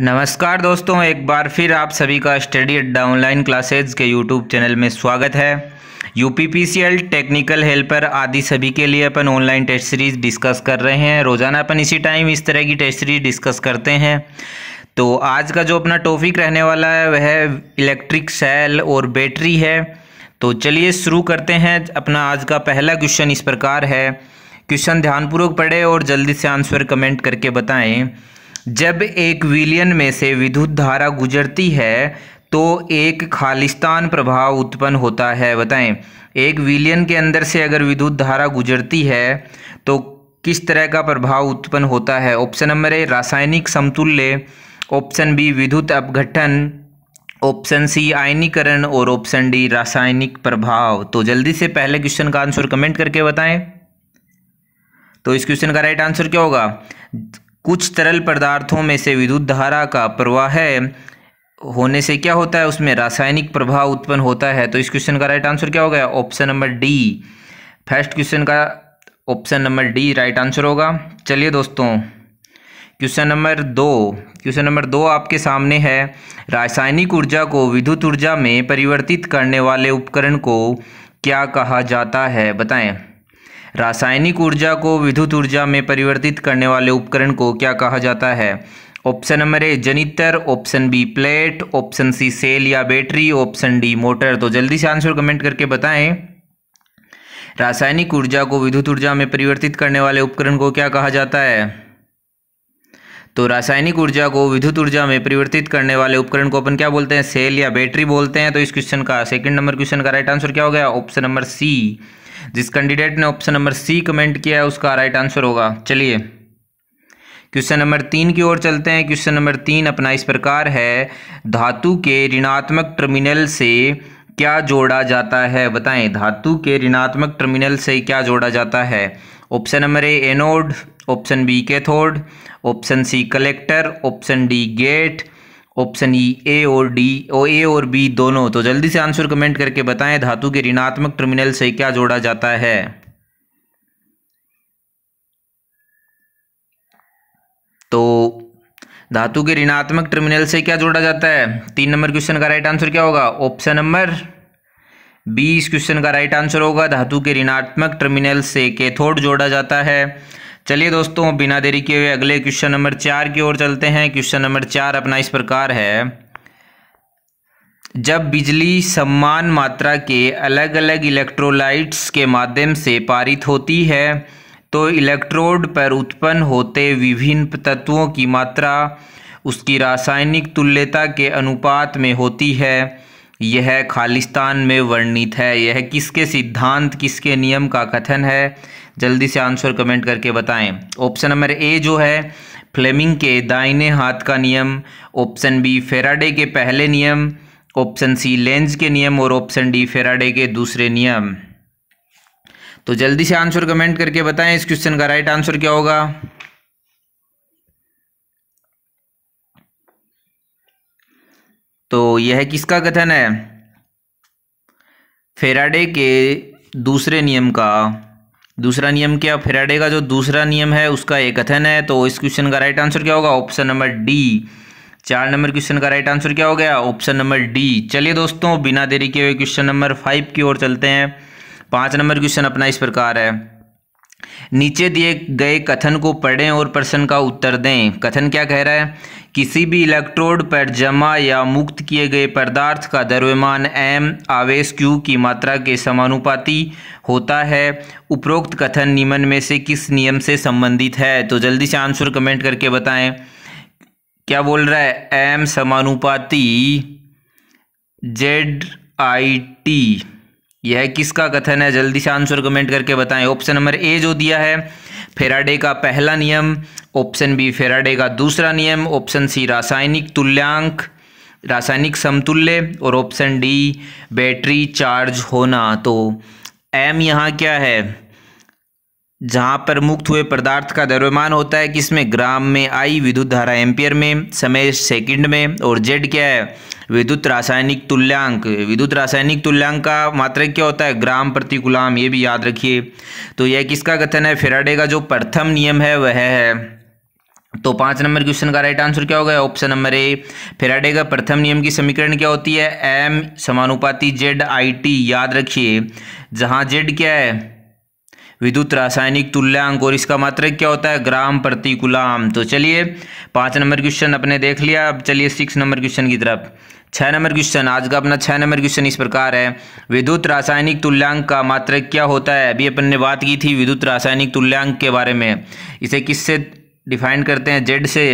नमस्कार दोस्तों एक बार फिर आप सभी का स्टडी अड्डा ऑनलाइन क्लासेज के यूट्यूब चैनल में स्वागत है यू टेक्निकल हेल्पर आदि सभी के लिए अपन ऑनलाइन टेस्ट सीरीज़ डिस्कस कर रहे हैं रोज़ाना अपन इसी टाइम इस तरह की टेस्ट सीरीज डिस्कस करते हैं तो आज का जो अपना टॉपिक रहने वाला है वह इलेक्ट्रिक सेल और बैटरी है तो चलिए शुरू करते हैं अपना आज का पहला क्वेश्चन इस प्रकार है क्वेश्चन ध्यानपूर्वक पढ़े और जल्दी से आंसर कमेंट करके बताएँ जब एक विलियन में से विद्युत धारा गुजरती है तो एक खालिस्तान प्रभाव उत्पन्न होता है बताएं एक विलियन के अंदर से अगर विद्युत धारा गुजरती है तो किस तरह का प्रभाव उत्पन्न होता है ऑप्शन नंबर ए रासायनिक समतुल्य ऑप्शन बी विद्युत अपघटन ऑप्शन सी आयनीकरण और ऑप्शन डी रासायनिक प्रभाव तो जल्दी से पहले क्वेश्चन का आंसर कमेंट करके बताएं तो इस क्वेश्चन का राइट आंसर क्या होगा कुछ तरल पदार्थों में से विद्युत धारा का प्रवाह होने से क्या होता है उसमें रासायनिक प्रभाव उत्पन्न होता है तो इस क्वेश्चन का राइट आंसर क्या हो गया option number D first question का option number D right answer होगा चलिए दोस्तों क्वेश्चन नंबर दो क्वेश्चन नंबर दो आपके सामने है रासायनिक ऊर्जा को विद्युत ऊर्जा में परिवर्तित करने वाले उपकरण को क्या कहा जाता है बताएं रासायनिक ऊर्जा को विद्युत ऊर्जा में परिवर्तित करने वाले उपकरण को क्या कहा जाता है option number A generator option B plate option C cell या बैटरी ऑप्शन डी मोटर तो जल्दी से आंसर कमेंट करके बताएं रासायनिक ऊर्जा को विद्युत ऊर्जा में परिवर्तित करने वाले उपकरण को क्या कहा जाता है तो रासायनिक ऊर्जा को विद्युत ऊर्जा में परिवर्तित करने वाले उपकरण को अपन क्या बोलते हैं सेल या बैटरी बोलते हैं तो इस क्वेश्चन का सेकंड नंबर क्वेश्चन का राइट आंसर क्या हो गया ऑप्शन नंबर सी जिस कैंडिडेट ने ऑप्शन नंबर सी कमेंट किया है उसका राइट आंसर होगा चलिए क्वेश्चन नंबर तीन की ओर चलते हैं क्वेश्चन नंबर तीन अपना इस प्रकार है धातु के ऋणात्मक टर्मिनल से क्या जोड़ा जाता है बताएं धातु के ऋणात्मक टर्मिनल से क्या जोड़ा जाता है option number A anode option B cathode option C collector option D gate option E A और डी और ए और बी दोनों तो जल्दी से आंसर कमेंट करके बताएं धातु के ऋणात्मक टर्मिनल से क्या जोड़ा जाता है तो धातु के ऋणात्मक टर्मिनल से क्या जोड़ा जाता है तीन नंबर क्वेश्चन का राइट आंसर क्या होगा ऑप्शन नंबर बी इस क्वेश्चन का राइट आंसर होगा धातु के ऋणात्मक टर्मिनल से कैथोड जोड़ा जाता है चलिए दोस्तों बिना देरी किए हुए अगले क्वेश्चन नंबर चार की ओर चलते हैं क्वेश्चन नंबर चार अपना इस प्रकार है जब बिजली समान मात्रा के अलग अलग इलेक्ट्रोलाइट्स के माध्यम से पारित होती है तो इलेक्ट्रोड पर उत्पन्न होते विभिन्न तत्वों की मात्रा उसकी रासायनिक तुल्यता के अनुपात में होती है यह खालिस्तान में वर्णित है यह किसके सिद्धांत किसके नियम का कथन है जल्दी से आंसर कमेंट करके बताएं ऑप्शन नंबर ए जो है फ्लेमिंग के दाहिने हाथ का नियम ऑप्शन बी फेराडे के पहले नियम ऑप्शन सी लेंज के नियम और ऑप्शन डी फेराडे के दूसरे नियम तो जल्दी से आंसर कमेंट करके बताएं इस क्वेश्चन का राइट आंसर क्या होगा तो यह किसका कथन है फेराडे के दूसरे नियम का दूसरा नियम क्या फेराडे का जो दूसरा नियम है उसका एक कथन है तो इस क्वेश्चन का राइट आंसर क्या होगा ऑप्शन नंबर डी चार नंबर क्वेश्चन का राइट आंसर क्या हो गया ऑप्शन नंबर डी चलिए दोस्तों बिना देरी के हुए क्वेश्चन नंबर फाइव की ओर चलते हैं पांच नंबर क्वेश्चन अपना इस प्रकार है नीचे दिए गए कथन को पढ़ें और प्रश्न का उत्तर दें कथन क्या कह रहा है किसी भी इलेक्ट्रोड पर जमा या मुक्त किए गए पदार्थ का द्रव्यमान एम आवेश क्यू की मात्रा के समानुपाती होता है उपरोक्त कथन निम्न में से किस नियम से संबंधित है तो जल्दी से आंसर कमेंट करके बताएं क्या बोल रहा है एम समानुपाती जेड आई टी यह किसका कथन है जल्दी से आंसर कमेंट करके बताएं ऑप्शन नंबर ए जो दिया है फेराडे का पहला नियम ऑप्शन बी फेराडे का दूसरा नियम ऑप्शन सी रासायनिक तुल्यांक रासायनिक समतुल्य और ऑप्शन डी बैटरी चार्ज होना तो एम यहाँ क्या है जहां पर मुक्त हुए पदार्थ का द्रव्यमान होता है किसमें ग्राम में आई विद्युत धारा एम्पियर में समय सेकंड में और जेड क्या है विद्युत रासायनिक तुल्यांक विद्युत रासायनिक तुल्यांक का मात्रक क्या होता है ग्राम प्रति गुलाम ये भी याद रखिए तो यह किसका कथन है फेराडे का जो प्रथम नियम है वह है तो पाँच नंबर क्वेश्चन का राइट आंसर क्या होगा ऑप्शन नंबर ए फेराडे का प्रथम नियम की समीकरण क्या होती है एम समानुपाती जेड आई टी याद रखिए जहाँ जेड क्या है विद्युत रासायनिक तुल्यांक और इसका मात्रक क्या होता है ग्राम प्रति गुलाम तो चलिए पाँच नंबर क्वेश्चन अपने देख लिया अब चलिए सिक्स नंबर क्वेश्चन की तरफ छः नंबर क्वेश्चन आज का अपना छः नंबर क्वेश्चन इस प्रकार है विद्युत रासायनिक तुल्यांक का मात्रक क्या होता है अभी अपन ने बात की थी विद्युत रासायनिक तुल्यांक के बारे में इसे किससे डिफाइन करते हैं जेड से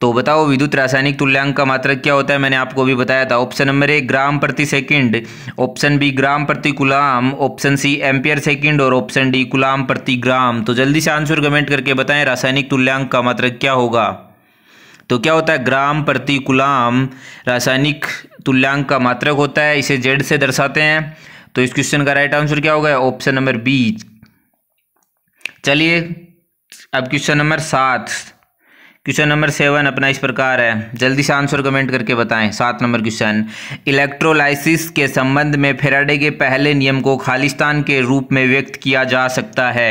तो बताओ विद्युत रासायनिक तुल्यांक का मात्रक क्या होता है मैंने आपको भी बताया था ऑप्शन नंबर ए ग्राम प्रति सेकंड ऑप्शन बी ग्राम प्रति coulomb option C ampere second और ऑप्शन डी गुलाम प्रति ग्राम तो जल्दी से आंसर कमेंट करके बताएं रासायनिक तुल्यांक का मात्रक क्या होगा तो क्या होता है ग्राम प्रति गुलाम रासायनिक तुल्यांक का मात्रक होता है इसे जेड से दर्शाते हैं तो इस क्वेश्चन का राइट आंसर क्या होगा ऑप्शन नंबर बी चलिए अब क्वेश्चन नंबर सात क्वेश्चन नंबर सेवन अपना इस प्रकार है जल्दी से आंसर कमेंट करके बताएं सात नंबर क्वेश्चन इलेक्ट्रोलाइसिस के संबंध में फेराडे के पहले नियम को खालिस्तान के रूप में व्यक्त किया जा सकता है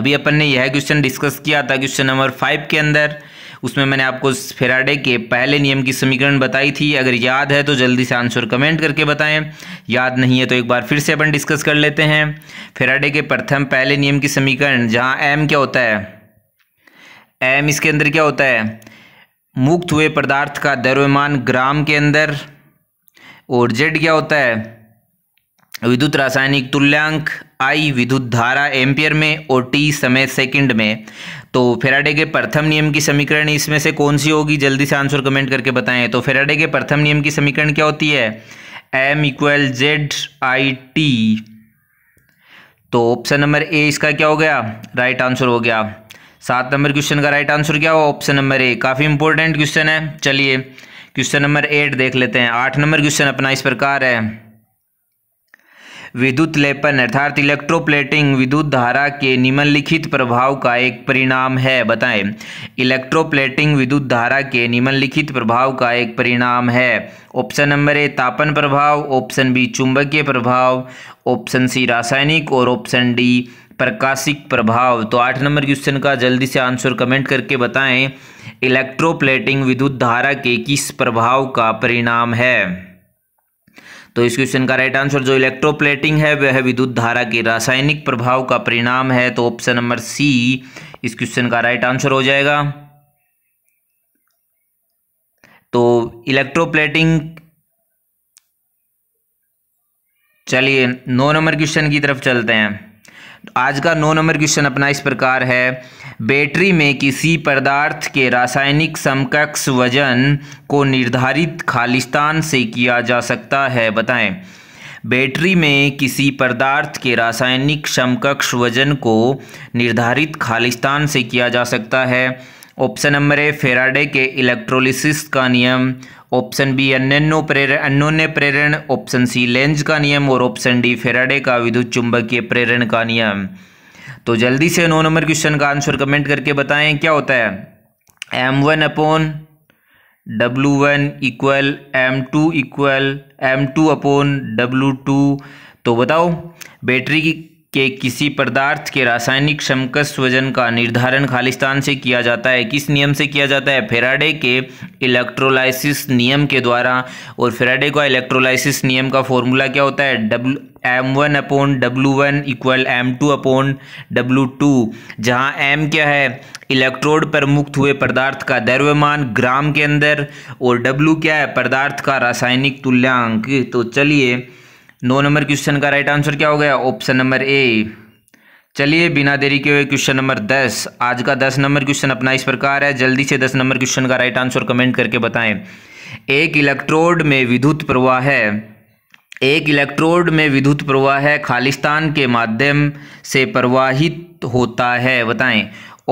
अभी अपन ने यह क्वेश्चन डिस्कस किया था क्वेश्चन नंबर फाइव के अंदर उसमें मैंने आपको फेराडे के पहले नियम की समीकरण बताई थी अगर याद है तो जल्दी से आंसर कमेंट करके बताएं याद नहीं है तो एक बार फिर से अपन डिस्कस कर लेते हैं फेराडे के प्रथम पहले नियम की समीकरण जहां एम क्या होता है एम इसके अंदर क्या होता है मुक्त हुए पदार्थ का द्रव्यमान ग्राम के अंदर और जेड क्या होता है विद्युत रासायनिक तुल्यांक आई विद्युत धारा एम्पियर में और टी समय सेकंड में तो फेराडे के प्रथम नियम की समीकरण इसमें से कौन सी होगी जल्दी से आंसर कमेंट करके बताएं तो फेराडे के प्रथम नियम की समीकरण क्या होती है M equal Z I T तो ऑप्शन नंबर ए इसका क्या हो गया राइट right आंसर हो गया सात नंबर क्वेश्चन का राइट आंसर क्या हो ऑप्शन नंबर ए काफ़ी इंपॉर्टेंट क्वेश्चन है चलिए क्वेश्चन नंबर एट देख लेते हैं आठ नंबर क्वेश्चन अपना इस प्रकार है विद्युत लेपन अर्थात इलेक्ट्रोप्लेटिंग विद्युत धारा के निम्नलिखित प्रभाव का एक परिणाम है बताएं इलेक्ट्रोप्लेटिंग विद्युत धारा के निम्नलिखित प्रभाव का एक परिणाम है ऑप्शन नंबर ए तापन प्रभाव ऑप्शन बी चुंबकीय प्रभाव ऑप्शन सी रासायनिक और ऑप्शन डी प्रकाशिक प्रभाव तो आठ नंबर क्वेश्चन का जल्दी से आंसर कमेंट करके बताएं इलेक्ट्रोप्लेटिंग विद्युत धारा के किस प्रभाव का परिणाम है तो इस क्वेश्चन का राइट आंसर जो इलेक्ट्रोप्लेटिंग है वह विद्युत धारा के रासायनिक प्रभाव का परिणाम है तो ऑप्शन नंबर सी इस क्वेश्चन का राइट आंसर हो जाएगा तो इलेक्ट्रोप्लेटिंग चलिए नौ नंबर क्वेश्चन की तरफ चलते हैं आज का नौ नंबर क्वेश्चन अपना इस प्रकार है बैटरी में किसी पदार्थ के रासायनिक समकक्ष वजन को निर्धारित खालिस्तान से किया जा सकता है बताएं बैटरी में किसी पदार्थ के रासायनिक समकक्ष वजन को निर्धारित खालिस्तान से किया जा सकता है ऑप्शन नंबर ए फेराडे के इलेक्ट्रोलिसिस का नियम ऑप्शन बी अन्यनो प्रेरण अन्योन्य प्रेरण ऑप्शन सी लेंज का नियम और ऑप्शन डी फेराडे का विद्युत चुंबकीय प्रेरण का नियम तो जल्दी से नौ नंबर क्वेश्चन का आंसर कमेंट करके बताएं क्या होता है M one upon W one equal M two equal M two upon W two तो बताओ बैटरी की के किसी पदार्थ के रासायनिक समकस वजन का निर्धारण खालिस्तान से किया जाता है किस नियम से किया जाता है फेराडे के इलेक्ट्रोलाइसिस नियम के द्वारा और फेराडे का इलेक्ट्रोलाइसिस नियम का फॉर्मूला क्या होता है W M one upon W one equal M two upon W two जहाँ एम क्या है इलेक्ट्रोड पर मुक्त हुए पदार्थ का द्रव्यमान ग्राम के अंदर और डब्लू क्या है पदार्थ का रासायनिक तुल्यांक तो चलिए नो नंबर क्वेश्चन का राइट आंसर क्या हो गया ऑप्शन नंबर ए चलिए बिना देरी के हुए क्वेश्चन नंबर दस आज का दस नंबर क्वेश्चन अपना इस प्रकार है जल्दी से दस नंबर क्वेश्चन का राइट आंसर कमेंट करके बताएं एक इलेक्ट्रोड में विद्युत प्रवाह है एक इलेक्ट्रोड में विद्युत प्रवाह है खालिस्तान के माध्यम से प्रवाहित होता है बताएं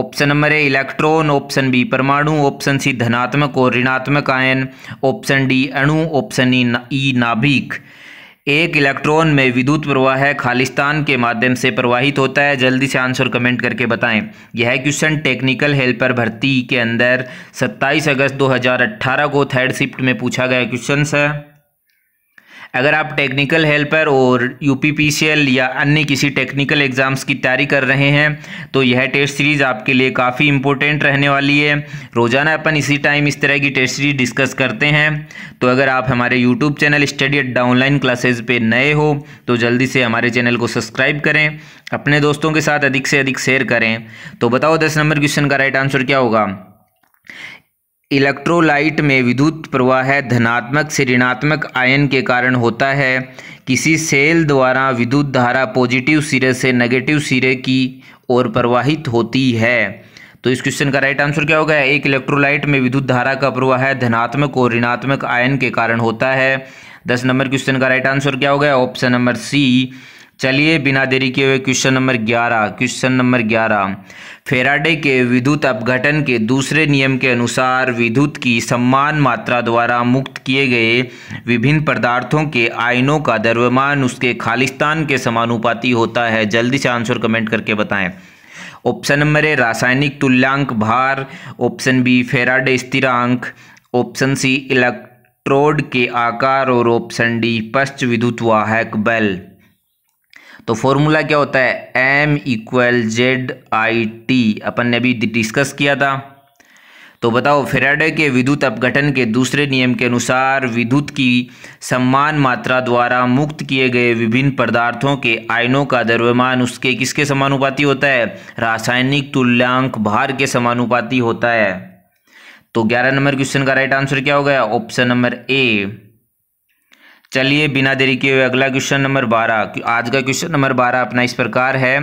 option number A electron option B परमाणु ऑप्शन सी धनात्मक और ऋणात्मक आयन ऑप्शन डी अणु ऑप्शन e, ई e, नाभिक एक इलेक्ट्रॉन में विद्युत प्रवाह खालिस्तान के माध्यम से प्रवाहित होता है जल्दी से आंसर कमेंट करके बताएं यह क्वेश्चन टेक्निकल हेल्पर भर्ती के अंदर 27 अगस्त 2018 को थर्ड शिफ्ट में पूछा गया क्वेश्चन है अगर आप टेक्निकल हेल्पर और एल या अन्य किसी टेक्निकल एग्ज़ाम्स की तैयारी कर रहे हैं तो यह टेस्ट सीरीज़ आपके लिए काफ़ी इंपॉर्टेंट रहने वाली है रोज़ाना अपन इसी टाइम इस तरह की टेस्ट सीरीज डिस्कस करते हैं तो अगर आप हमारे यूट्यूब चैनल स्टडी एट डाउनलाइन क्लासेज पर नए हो तो जल्दी से हमारे चैनल को सब्सक्राइब करें अपने दोस्तों के साथ अधिक से अधिक शेयर करें तो बताओ दस नंबर क्वेश्चन का राइट आंसर क्या होगा इलेक्ट्रोलाइट में विद्युत प्रवाह धनात्मक से ऋणात्मक आयन के कारण होता है किसी सेल द्वारा विद्युत धारा पॉजिटिव सिरे से नेगेटिव सिरे की ओर प्रवाहित होती है तो इस क्वेश्चन का राइट आंसर क्या होगा एक इलेक्ट्रोलाइट में विद्युत धारा का प्रवाह धनात्मक और ऋणात्मक आयन के कारण होता है दस नंबर क्वेश्चन का राइट आंसर क्या होगा ऑप्शन नंबर सी चलिए बिना देरी किए हुए क्वेश्चन नंबर ग्यारह क्वेश्चन नंबर ग्यारह फेराडे के विद्युत अपघटन के दूसरे नियम के अनुसार विद्युत की सम्मान मात्रा द्वारा मुक्त किए गए विभिन्न पदार्थों के आयनों का द्रव्यमान उसके खालिस्तान के समानुपाती होता है जल्दी से आंसर कमेंट करके बताएं ऑप्शन नंबर ए रासायनिक तुल्यांक भार ऑप्शन बी फेराडे स्थिरांक ऑप्शन सी इलेक्ट्रोड के आकार और ऑप्शन डी पश्च विद्युत वाहक बल तो फॉर्मूला क्या होता है M equal Z I T अपन ने अभी डिस्कस किया था तो बताओ फेराडे के विद्युत अपघटन के दूसरे नियम के अनुसार विद्युत की सम्मान मात्रा द्वारा मुक्त किए गए विभिन्न पदार्थों के आयनों का द्रव्यमान उसके किसके समानुपाती होता है रासायनिक तुल्यांक भार के समानुपाती होता है तो ग्यारह नंबर क्वेश्चन का राइट आंसर क्या हो गया ऑप्शन नंबर ए चलिए बिना देरी के हुए अगला क्वेश्चन नंबर बारह आज का क्वेश्चन नंबर बारह अपना इस प्रकार है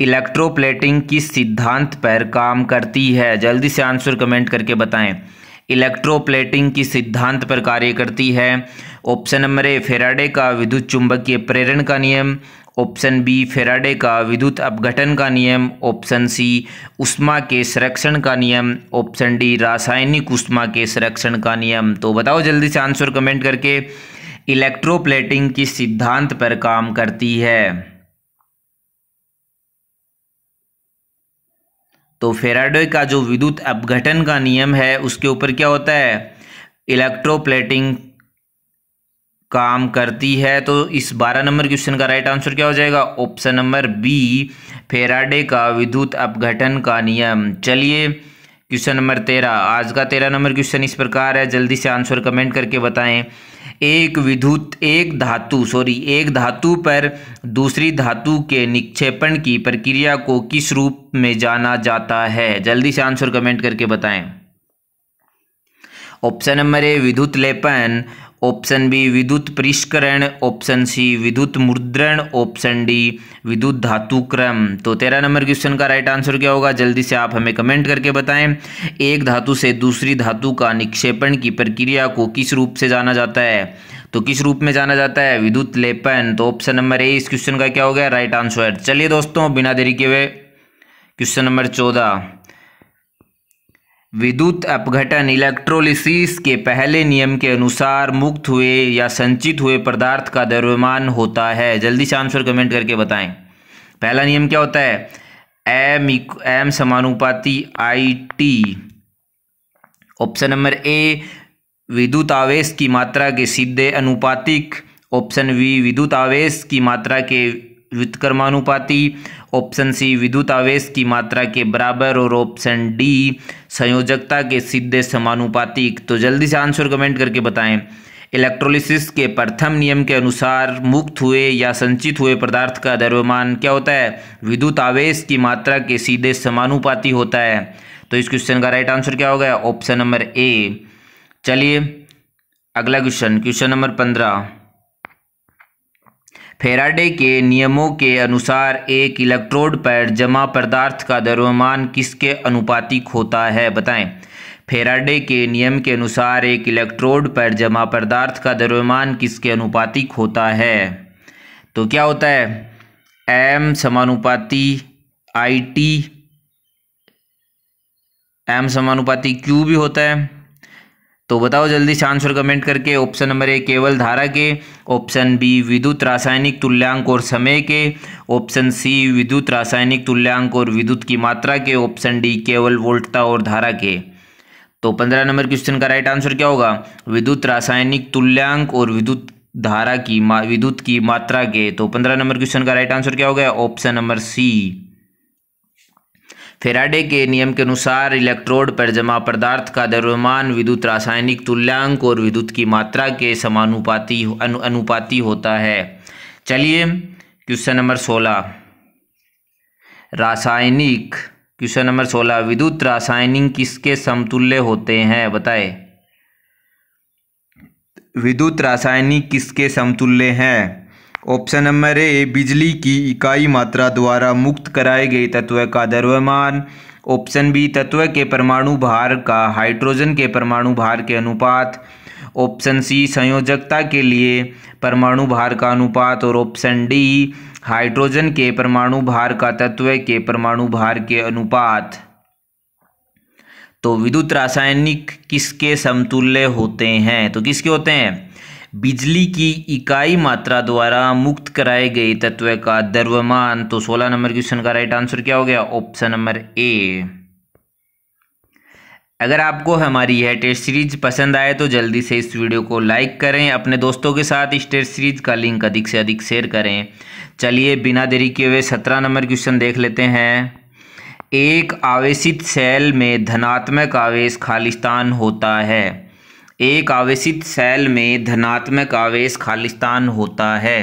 इलेक्ट्रोप्लेटिंग किस सिद्धांत पर काम करती है जल्दी से आंसर कमेंट करके बताएं इलेक्ट्रोप्लेटिंग की सिद्धांत पर कार्य करती है ऑप्शन नंबर ए फेराडे का विद्युत चुंबकीय प्रेरण का नियम ऑप्शन बी फेराडे का विद्युत अपघटन का नियम ऑप्शन सी उष्मा के संरक्षण का नियम ऑप्शन डी रासायनिक उष्मा के संरक्षण का नियम तो बताओ जल्दी से आंसर कमेंट करके इलेक्ट्रोप्लेटिंग के सिद्धांत पर काम करती है तो फेराडो का जो विद्युत अपघटन का नियम है उसके ऊपर क्या होता है इलेक्ट्रोप्लेटिंग काम करती है तो इस बारह नंबर क्वेश्चन का राइट आंसर क्या हो जाएगा ऑप्शन नंबर बी फेराडे का विद्युत अपघटन का नियम चलिए क्वेश्चन नंबर तेरह आज का तेरह नंबर क्वेश्चन इस प्रकार है जल्दी से आंसर कमेंट करके बताएं एक विद्युत एक धातु सॉरी एक धातु पर दूसरी धातु के निक्षेपण की प्रक्रिया को किस रूप में जाना जाता है जल्दी से आंसर कमेंट करके बताएं ऑप्शन नंबर ए विद्युत लेपन ऑप्शन बी विद्युत परिष्करण ऑप्शन सी विद्युत मुद्रण ऑप्शन डी विद्युत धातु क्रम तो तेरह नंबर क्वेश्चन का राइट आंसर क्या होगा जल्दी से आप हमें कमेंट करके बताएं एक धातु से दूसरी धातु का निक्षेपण की प्रक्रिया को किस रूप से जाना जाता है तो किस रूप में जाना जाता है विद्युत लेपन तो ऑप्शन नंबर ए इस क्वेश्चन का क्या हो गया राइट आंसर चलिए दोस्तों बिना देरी के हुए क्वेश्चन नंबर चौदह विद्युत अपघटन इलेक्ट्रोलिसिस के पहले नियम के अनुसार मुक्त हुए या संचित हुए पदार्थ का द्रव्यमान होता है जल्दी से आंसर कमेंट करके बताएं पहला नियम क्या होता है एम एम समानुपाति I T option number A विद्युत आवेश की मात्रा के सीधे अनुपातिक ऑप्शन बी विद्युत आवेश की मात्रा के व्युतकर्मानुपाति ऑप्शन सी विद्युत आवेश की मात्रा के बराबर और ऑप्शन डी संयोजकता के सीधे समानुपातिक तो जल्दी से आंसर कमेंट करके बताएं इलेक्ट्रोलिसिस के प्रथम नियम के अनुसार मुक्त हुए या संचित हुए पदार्थ का द्रव्यमान क्या होता है विद्युत आवेश की मात्रा के सीधे समानुपाति होता है तो इस क्वेश्चन का राइट आंसर क्या होगा ऑप्शन नंबर ए चलिए अगला क्वेश्चन क्वेश्चन नंबर पंद्रह फेराडे के नियमों के अनुसार एक इलेक्ट्रोड पर जमा पदार्थ का द्रव्यमान किसके अनुपातिक होता है बताएं फेराडे के नियम के अनुसार एक इलेक्ट्रोड पर जमा पदार्थ का द्रव्यमान किसके अनुपातिक होता है तो क्या होता है एम समानुपाति आई टी एम समानुपाति क्यू भी होता है तो बताओ जल्दी से आंसर कमेंट करके ऑप्शन नंबर ए केवल धारा के ऑप्शन बी विद्युत रासायनिक तुल्यांक और समय के ऑप्शन सी विद्युत रासायनिक तुल्यांक और विद्युत की मात्रा के ऑप्शन डी केवल वोल्टता और धारा के तो पंद्रह नंबर क्वेश्चन का राइट आंसर क्या होगा विद्युत रासायनिक तुल्यांक और विद्युत धारा की विद्युत की मात्रा के तो पंद्रह नंबर क्वेश्चन का राइट आंसर क्या होगा ऑप्शन नंबर सी फेराडे के नियम के अनुसार इलेक्ट्रोड पर जमा पदार्थ का द्रव्यमान विद्युत रासायनिक तुल्यांक और विद्युत की मात्रा के समानुपाती अनु, अनुपाती होता है चलिए क्वेश्चन नंबर सोलह रासायनिक क्वेश्चन नंबर सोलह विद्युत रासायनिक किसके समतुल्य होते हैं बताए विद्युत रासायनिक किसके समतुल्य हैं ऑप्शन नंबर ए बिजली की इकाई मात्रा द्वारा मुक्त कराए गए तत्व का द्रव्यमान ऑप्शन बी तत्व के परमाणु भार का हाइड्रोजन के परमाणु भार के अनुपात ऑप्शन सी संयोजकता के लिए परमाणु भार का अनुपात और ऑप्शन डी हाइड्रोजन के परमाणु भार का तत्व के परमाणु भार के अनुपात तो विद्युत रासायनिक किसके समतुल्य होते हैं तो किसके होते हैं बिजली की इकाई मात्रा द्वारा मुक्त कराए गए तत्व का द्रव्यमान तो 16 नंबर क्वेश्चन का राइट आंसर क्या हो गया ऑप्शन नंबर ए अगर आपको हमारी यह टेस्ट सीरीज पसंद आए तो जल्दी से इस वीडियो को लाइक करें अपने दोस्तों के साथ इस टेस्ट सीरीज का लिंक अधिक से अधिक शेयर करें चलिए बिना देरी किए हुए सत्रह नंबर क्वेश्चन देख लेते हैं एक आवेशित सेल में धनात्मक आवेश खालिस्तान होता है एक आवेशित सेल में धनात्मक आवेश खालिस्तान होता है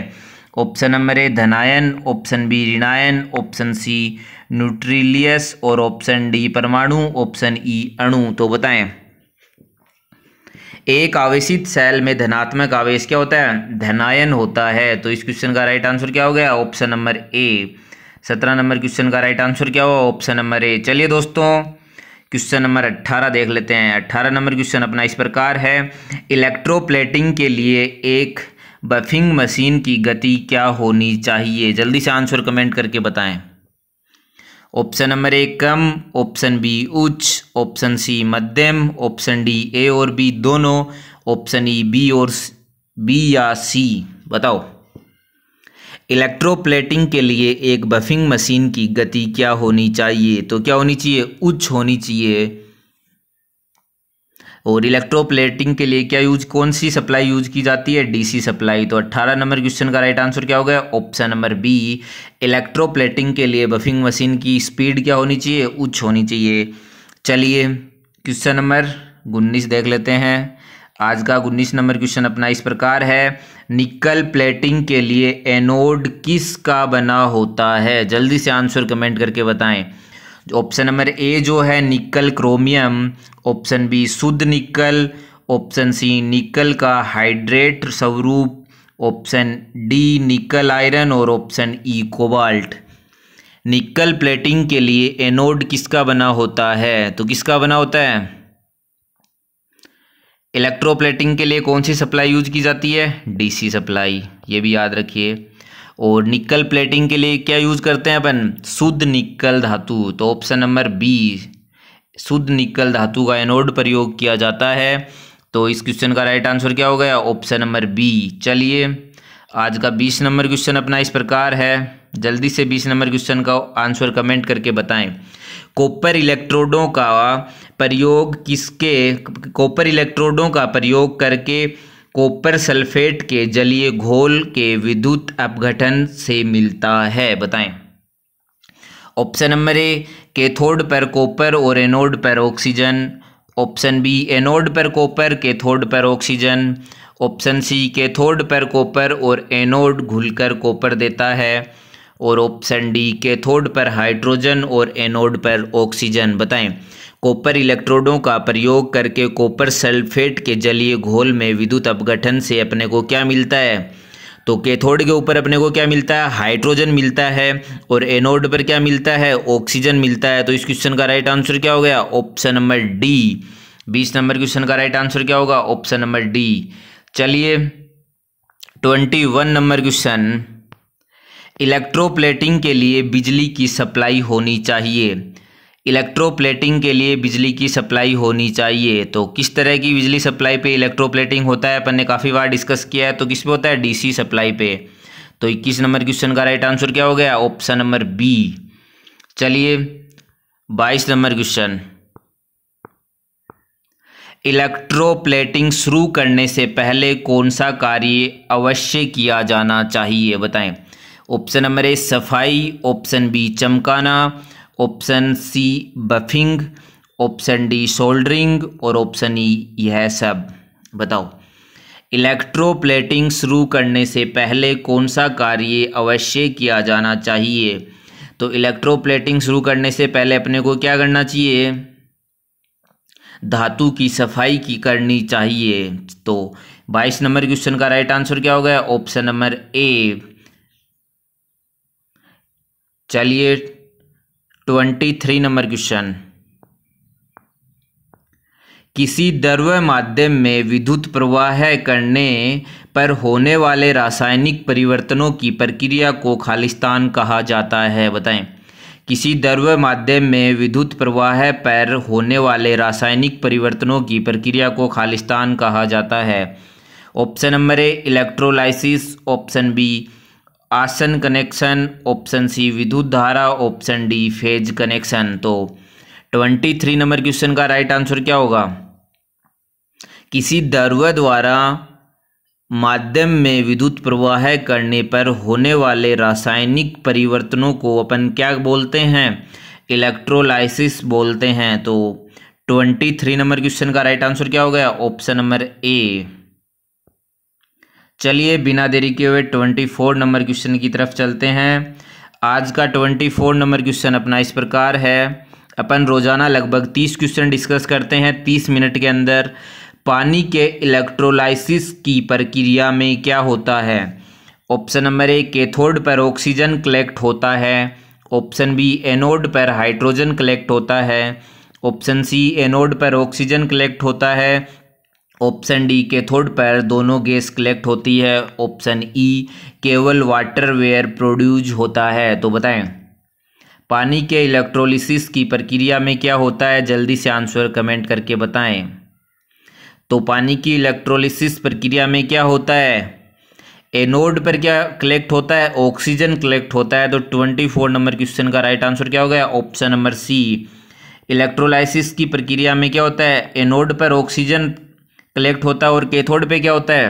ऑप्शन नंबर ए धनायन ऑप्शन बी ऋणायन ऑप्शन सी न्यूट्रीलियस और ऑप्शन डी परमाणु ऑप्शन ई अणु तो बताएं एक आवेशित सेल में धनात्मक आवेश क्या होता है धनायन होता है तो इस क्वेश्चन का राइट आंसर क्या हो गया ऑप्शन नंबर ए सत्रह नंबर क्वेश्चन का राइट आंसर क्या हुआ ऑप्शन नंबर ए चलिए दोस्तों क्वेश्चन नंबर 18 देख लेते हैं 18 नंबर क्वेश्चन अपना इस प्रकार है इलेक्ट्रोप्लेटिंग के लिए एक बफिंग मशीन की गति क्या होनी चाहिए जल्दी से आंसर कमेंट करके बताएं ऑप्शन नंबर ए कम ऑप्शन बी उच्च ऑप्शन सी मध्यम ऑप्शन डी ए और बी दोनों ऑप्शन ई बी और बी या सी बताओ इलेक्ट्रोप्लेटिंग के लिए एक बफिंग मशीन की गति क्या होनी चाहिए तो क्या होनी चाहिए उच्च होनी चाहिए और इलेक्ट्रोप्लेटिंग के लिए क्या यूज कौन सी सप्लाई यूज की जाती है डीसी सप्लाई तो 18 नंबर क्वेश्चन का राइट आंसर क्या हो गया ऑप्शन नंबर बी इलेक्ट्रोप्लेटिंग के लिए बफिंग मशीन की स्पीड क्या होनी चाहिए उच्च होनी चाहिए चलिए क्वेश्चन नंबर उन्नीस देख लेते हैं आज का उन्नीस नंबर क्वेश्चन अपना इस प्रकार है निकल प्लेटिंग के लिए एनोड किस का बना होता है जल्दी से आंसर कमेंट करके बताएं ऑप्शन नंबर ए जो है निकल क्रोमियम ऑप्शन बी शुद्ध निकल ऑप्शन सी निकल का हाइड्रेट स्वरूप ऑप्शन डी निकल आयरन और option E cobalt nickel plating के लिए एनोड किसका बना होता है तो किसका बना होता है इलेक्ट्रोप्लेटिंग के लिए कौन सी सप्लाई यूज की जाती है डीसी सप्लाई ये भी याद रखिए और निकल प्लेटिंग के लिए क्या यूज करते हैं अपन शुद्ध निकल धातु तो ऑप्शन नंबर बी शुद्ध निकल धातु का एनोड प्रयोग किया जाता है तो इस क्वेश्चन का राइट आंसर क्या हो गया ऑप्शन नंबर बी चलिए आज का बीस नंबर क्वेश्चन अपना इस प्रकार है जल्दी से बीस नंबर क्वेश्चन का आंसर कमेंट करके बताएं कॉपर इलेक्ट्रोडों का प्रयोग किसके कॉपर इलेक्ट्रोडों का प्रयोग करके कॉपर सल्फेट के जलीय घोल के विद्युत अपघटन से मिलता है बताएं ऑप्शन नंबर ए केथोड पर कॉपर और एनोड पर ऑक्सीजन ऑप्शन बी एनोड पर कॉपर केथोड पर ऑक्सीजन ऑप्शन सी केथोड पर कॉपर और एनोड घुलकर कॉपर देता है और ऑप्शन डी कैथोड पर हाइड्रोजन और एनोड पर ऑक्सीजन बताएं कॉपर इलेक्ट्रोडों का प्रयोग करके कॉपर सल्फेट के जलीय घोल में विद्युत अपगठन से अपने को क्या मिलता है तो कैथोड के ऊपर अपने को क्या मिलता है हाइड्रोजन मिलता है और एनोड पर क्या मिलता है ऑक्सीजन मिलता है तो इस क्वेश्चन का राइट आंसर क्या हो गया ऑप्शन नंबर डी बीस नंबर क्वेश्चन का राइट आंसर क्या होगा ऑप्शन नंबर डी चलिए twenty one number question electroplating के लिए बिजली की सप्लाई होनी चाहिए इलेक्ट्रोप्लेटिंग के लिए बिजली की सप्लाई होनी चाहिए तो किस तरह की बिजली सप्लाई पे इलेक्ट्रोप्लेटिंग होता है अपन ने काफ़ी बार डिस्कस किया है तो किस पे होता है डीसी सप्लाई पे तो इक्कीस नंबर क्वेश्चन का राइट आंसर क्या हो गया ऑप्शन नंबर बी चलिए बाईस नंबर क्वेश्चन इलेक्ट्रोप्लेटिंग शुरू करने से पहले कौन सा कार्य अवश्य किया जाना चाहिए बताएं ऑप्शन नंबर ए सफाई ऑप्शन बी चमकाना option C buffing option D soldering और ऑप्शन ई यह सब बताओ इलेक्ट्रोप्लेटिंग शुरू करने से पहले कौन सा कार्य अवश्य किया जाना चाहिए तो इलेक्ट्रोप्लेटिंग शुरू करने से पहले अपने को क्या करना चाहिए धातु की सफाई की करनी चाहिए तो बाईस नंबर क्वेश्चन का राइट आंसर क्या होगा ऑप्शन नंबर ए चलिए ट्वेंटी थ्री नंबर क्वेश्चन किसी द्रव्य माध्यम में विद्युत प्रवाह करने पर होने वाले रासायनिक परिवर्तनों की प्रक्रिया को खालिस्तान कहा जाता है बताएं किसी द्रव्य माध्यम में विद्युत प्रवाह पर होने वाले रासायनिक परिवर्तनों की प्रक्रिया को खालिस्तान कहा जाता है option number A electrolysis option B आसन कनेक्शन ऑप्शन सी विद्युत धारा ऑप्शन डी फेज कनेक्शन तो ट्वेंटी थ्री नंबर क्वेश्चन का राइट आंसर क्या होगा किसी दर्व द्वारा माध्यम में विद्युत प्रवाह करने पर होने वाले रासायनिक परिवर्तनों को अपन क्या बोलते हैं इलेक्ट्रोलाइसिस बोलते हैं तो ट्वेंटी थ्री नंबर क्वेश्चन का राइट आंसर क्या हो गया ऑप्शन नंबर ए चलिए बिना देरी के हुए ट्वेंटी फोर नंबर क्वेश्चन की तरफ चलते हैं आज का ट्वेंटी फोर नंबर क्वेश्चन अपना इस प्रकार है अपन रोज़ाना लगभग तीस क्वेश्चन डिस्कस करते हैं तीस मिनट के अंदर पानी के इलेक्ट्रोलाइसिस की प्रक्रिया में क्या होता है ऑप्शन नंबर ए कैथोड पर ऑक्सीजन कलेक्ट होता है ऑप्शन बी एनोड पर हाइड्रोजन कलेक्ट होता है ऑप्शन सी एनोड पर ऑक्सीजन कलेक्ट होता है ऑप्शन डी के थोड पैर दोनों गैस कलेक्ट होती है ऑप्शन ई केवल वाटर वेयर प्रोड्यूज होता है तो बताएं पानी के इलेक्ट्रोलिसिस की प्रक्रिया में क्या होता है जल्दी से आंसर कमेंट करके बताएं तो पानी की इलेक्ट्रोलिसिस प्रक्रिया में क्या होता है एनोड पर क्या कलेक्ट होता है ऑक्सीजन कलेक्ट होता है तो ट्वेंटी फोर नंबर क्वेश्चन का राइट आंसर क्या हो गया ऑप्शन नंबर सी इलेक्ट्रोलाइसिस की प्रक्रिया में क्या होता है एनोड पर ऑक्सीजन कलेक्ट होता है और केथोड पे क्या होता है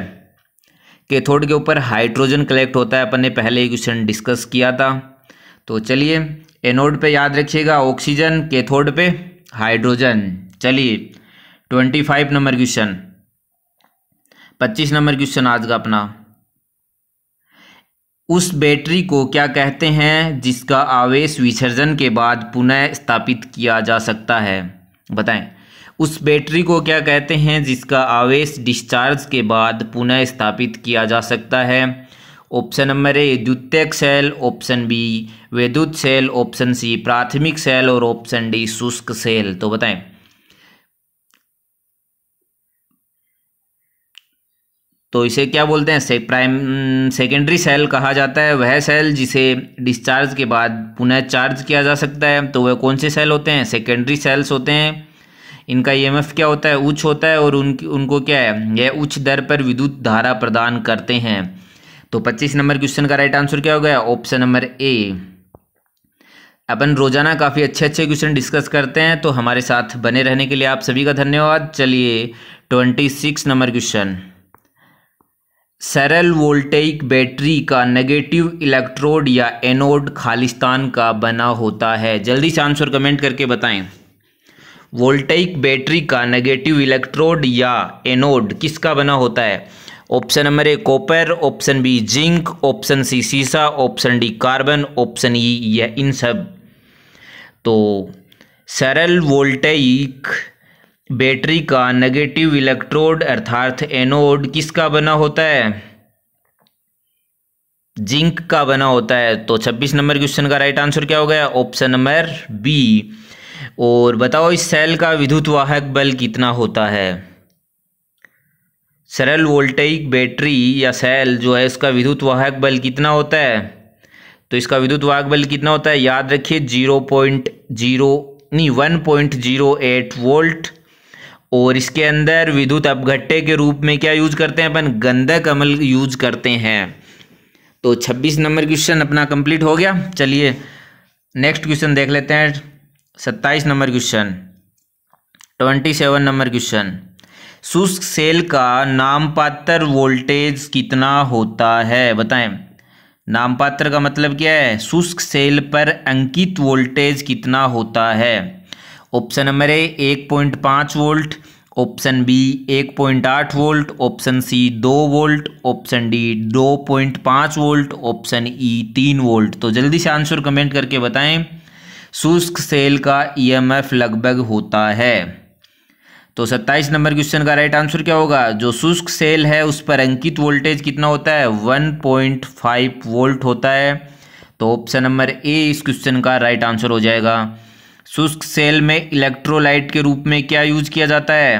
केथोड के ऊपर हाइड्रोजन कलेक्ट होता है अपन ने पहले ही क्वेश्चन डिस्कस किया था तो चलिए एनोड पे याद रखिएगा ऑक्सीजन केथोड पे हाइड्रोजन चलिए ट्वेंटी फाइव नंबर क्वेश्चन पच्चीस नंबर क्वेश्चन आज का अपना उस बैटरी को क्या कहते हैं जिसका आवेश विसर्जन के बाद पुनः स्थापित किया जा सकता है बताएं उस बैटरी को क्या कहते हैं जिसका आवेश डिस्चार्ज के बाद पुनः स्थापित किया जा सकता है ऑप्शन नंबर ए द्वितीयक सेल ऑप्शन बी वैद्युत सेल ऑप्शन सी प्राथमिक सेल और ऑप्शन डी शुष्क सेल तो बताएं तो इसे क्या बोलते हैं से प्राइम सेकेंडरी सेल कहा जाता है वह सेल जिसे डिस्चार्ज के बाद पुनः चार्ज किया जा सकता है तो वह कौन से सेल होते हैं सेकेंडरी सेल्स होते हैं इनका ई e क्या होता है उच्च होता है और उनकी उनको क्या है यह उच्च दर पर विद्युत धारा प्रदान करते हैं तो 25 नंबर क्वेश्चन का राइट आंसर क्या हो गया ऑप्शन नंबर ए अपन रोजाना काफ़ी अच्छे अच्छे क्वेश्चन डिस्कस करते हैं तो हमारे साथ बने रहने के लिए आप सभी का धन्यवाद चलिए ट्वेंटी सिक्स नंबर क्वेश्चन सरल वोल्टेइक बैटरी का नेगेटिव इलेक्ट्रोड या एनोड खालिस्तान का बना होता है जल्दी से आंसर कमेंट करके बताएं वोल्टाइक बैटरी का नेगेटिव इलेक्ट्रोड या एनोड किसका बना होता है option number A copper option B zinc option C सीसा option D carbon option E या इन सब तो सरल वोल्टाइक बैटरी का नेगेटिव इलेक्ट्रोड अर्थात एनोड किसका बना होता है जिंक का बना होता है तो 26 नंबर क्वेश्चन का राइट आंसर क्या हो गया ऑप्शन नंबर बी और बताओ इस सेल का विद्युत वाहक बल कितना होता है सरल वोल्टेइक बैटरी या सेल जो है इसका विद्युत वाहक बल कितना होता है तो इसका विद्युत वाहक बल कितना होता है याद रखिए जीरो पॉइंट जीरो नहीं one point zero eight volt और इसके अंदर विद्युत अपघट्टे के रूप में क्या यूज करते हैं अपन गंधक अमल यूज करते हैं तो छब्बीस नंबर क्वेश्चन अपना कंप्लीट हो गया चलिए नेक्स्ट क्वेश्चन देख लेते हैं सत्ताईस number question twenty seven number question शुष्क सेल का नामपात्र वोल्टेज कितना होता है बताएं नामपात्र का मतलब क्या है शुष्क सेल पर अंकित वोल्टेज कितना होता है ऑप्शन नंबर ए एक पॉइंट पाँच वोल्ट ऑप्शन बी एक पॉइंट आठ वोल्ट ऑप्शन सी दो वोल्ट ऑप्शन डी दो पॉइंट पाँच वोल्ट ऑप्शन ई तीन वोल्ट तो जल्दी से आंसर कमेंट करके बताएं शुष्क सेल का ईएमएफ e लगभग होता है तो सत्ताईस नंबर क्वेश्चन का राइट आंसर क्या होगा जो शुष्क सेल है उस पर अंकित वोल्टेज कितना होता है 1.5 वोल्ट होता है तो ऑप्शन नंबर ए इस क्वेश्चन का राइट आंसर हो जाएगा शुष्क सेल में इलेक्ट्रोलाइट के रूप में क्या यूज किया जाता है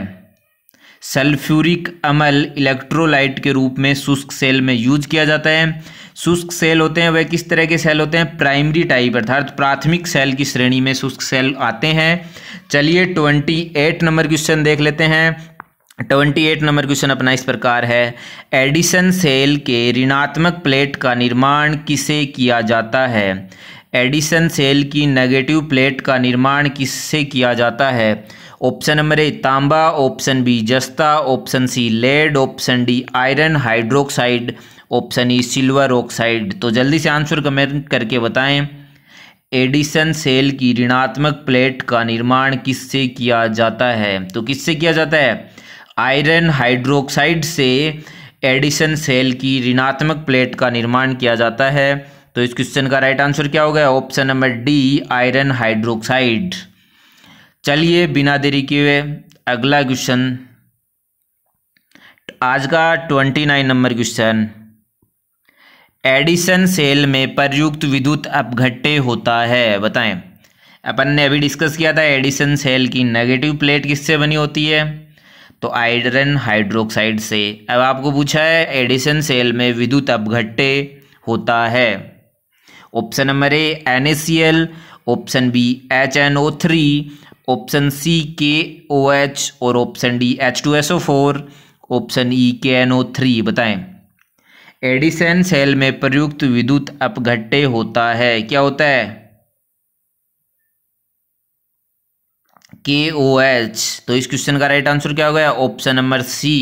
सल्फ्यूरिक अमल इलेक्ट्रोलाइट के रूप में शुष्क सेल में यूज किया जाता है शुष्क सेल होते हैं वह किस तरह के सेल होते हैं प्राइमरी टाइप अर्थात प्राथमिक सेल की श्रेणी में शुष्क सेल आते हैं चलिए ट्वेंटी एट नंबर क्वेश्चन देख लेते हैं ट्वेंटी एट नंबर क्वेश्चन अपना इस प्रकार है एडिसन सेल के ऋणात्मक प्लेट का निर्माण किसे किया जाता है एडिसन सेल की नेगेटिव प्लेट का निर्माण किससे किया जाता है ऑप्शन नंबर ए तांबा ऑप्शन बी जस्ता option C lead option D iron hydroxide option E silver oxide तो जल्दी से आंसर कमेंट करके बताएं एडिसन सेल की ऋणात्मक प्लेट का निर्माण किससे किया जाता है तो किससे किया जाता है आयरन हाइड्रोक्साइड से एडिसन सेल की ऋणात्मक प्लेट का निर्माण किया जाता है तो इस क्वेश्चन का राइट आंसर क्या होगा option number D iron hydroxide चलिए बिना देरी किए अगला क्वेश्चन आज का twenty nine number question Edison cell में प्रयुक्त विद्युत अपघट्टे होता है बताएं अपन ने अभी डिस्कस किया था एडिसन सेल की नेगेटिव प्लेट किससे बनी होती है तो आयरन हाइड्रोक्साइड से अब आपको पूछा है एडिसन सेल में विद्युत अपघट्टे होता है option number A N option B H N O three option C K O H और option D H two S O four option E K N O three बताएं एडिसन सेल में प्रयुक्त विद्युत अपघट्टे होता है क्या होता है के ओ एच तो इस क्वेश्चन का राइट आंसर क्या हो गया option number C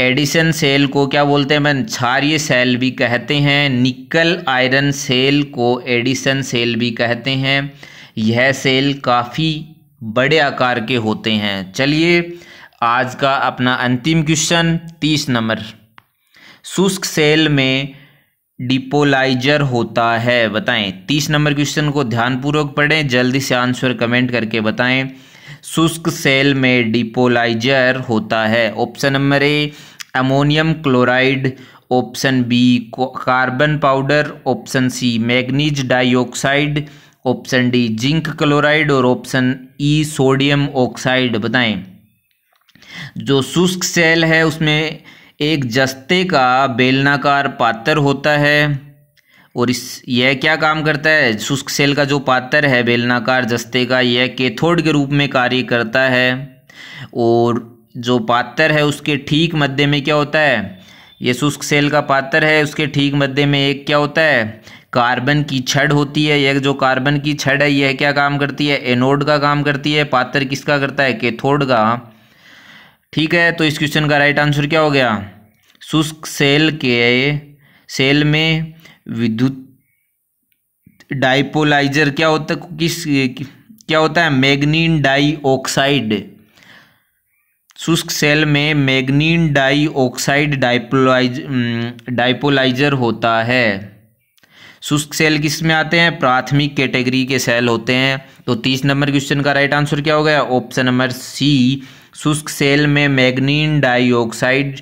Edison cell को क्या बोलते हैं मैं क्षार्य सेल भी कहते हैं निकल आयरन सेल को एडिसन सेल भी कहते हैं यह सेल काफ़ी बड़े आकार के होते हैं चलिए आज का अपना अंतिम क्वेश्चन तीस नंबर शुष्क सेल में डिपोलाइजर होता है बताएं तीस नंबर क्वेश्चन को ध्यानपूर्वक पढ़ें जल्दी से आंसर कमेंट करके बताएं शुष्क सेल में डिपोलाइजर होता है option number A ammonium chloride option B carbon powder option C manganese dioxide option D zinc chloride और ऑप्शन ई सोडियम ऑक्साइड बताएं जो शुष्क सेल है उसमें एक जस्ते का बेलनाकार पात्र होता है और इस यह क्या काम करता है शुष्क सेल का जो पात्र है बेलनाकार जस्ते का यह केथोड के रूप में कार्य करता है और जो पात्र है उसके ठीक मध्य में क्या होता है ये शुष्क सेल का पात्र है उसके ठीक मध्य में एक क्या होता है कार्बन की छड़ होती है यह जो कार्बन की छड़ है यह क्या काम करती है एनोड का काम करती है पात्र किसका करता है केथोड का ठीक है तो इस क्वेश्चन का राइट आंसर क्या हो गया शुष्क सेल के सेल में विद्युत डाइपोलाइजर क्या होता किस क्या होता है मैग्नीन डाइऑक्साइड शुष्क सेल में मैग्नीन डाइऑक्साइड डाइपोलाइज डाइपोलाइजर होता है शुष्क सेल किस में आते हैं प्राथमिक कैटेगरी के सेल होते हैं तो तीस नंबर क्वेश्चन का राइट आंसर क्या हो गया ऑप्शन नंबर सी शुष्क सेल में मैग्नीन डाइऑक्साइड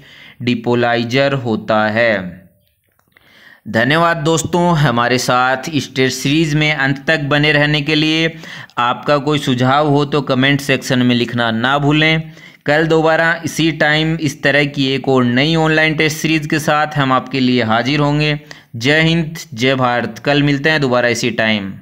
डिपोलाइजर होता है धन्यवाद दोस्तों हमारे साथ स्टेट सीरीज़ में अंत तक बने रहने के लिए आपका कोई सुझाव हो तो कमेंट सेक्शन में लिखना ना भूलें कल दोबारा इसी टाइम इस तरह की एक और नई ऑनलाइन टेस्ट सीरीज़ के साथ हम आपके लिए हाजिर होंगे जय हिंद जय भारत कल मिलते हैं दोबारा इसी टाइम